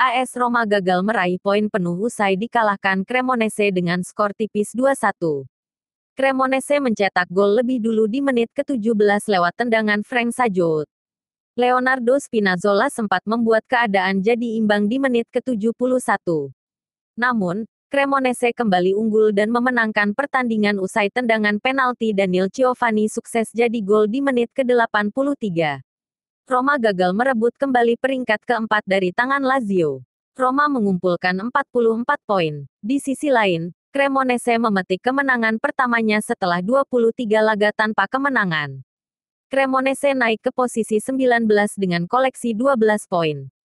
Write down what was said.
AS Roma gagal meraih poin penuh usai dikalahkan Cremonese dengan skor tipis 2-1. Cremonese mencetak gol lebih dulu di menit ke-17 lewat tendangan Frank Sajot. Leonardo Spinazzola sempat membuat keadaan jadi imbang di menit ke-71. Namun, Cremonese kembali unggul dan memenangkan pertandingan usai tendangan penalti Daniel Ciovani sukses jadi gol di menit ke-83. Roma gagal merebut kembali peringkat keempat dari tangan Lazio. Roma mengumpulkan 44 poin. Di sisi lain, Cremonese memetik kemenangan pertamanya setelah 23 laga tanpa kemenangan. Cremonese naik ke posisi 19 dengan koleksi 12 poin.